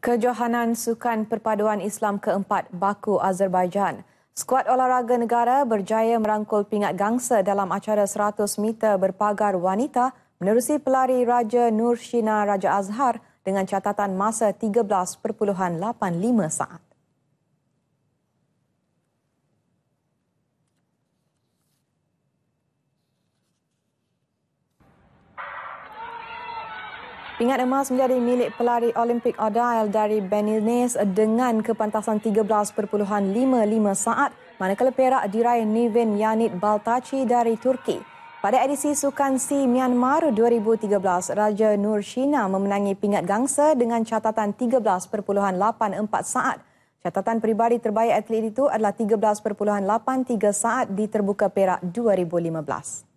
Kejohanan Sukan Perpaduan Islam keempat Baku, Azerbaijan. Skuad olahraga negara berjaya merangkul pingat gangsa dalam acara 100 meter berpagar wanita menerusi pelari Raja Nurshina Raja Azhar dengan catatan masa 13.85 saat. Pingat emas menjadi milik pelari Olympic Odile dari Beninese dengan kepantasan 13.55 saat manakala perak diraih Niven Yanit Baltaci dari Turki. Pada edisi Sukan si Myanmar 2013, Raja Nur Shina memenangi pingat gangsa dengan catatan 13.84 saat. Catatan peribadi terbaik atlet itu adalah 13.83 saat di terbuka perak 2015.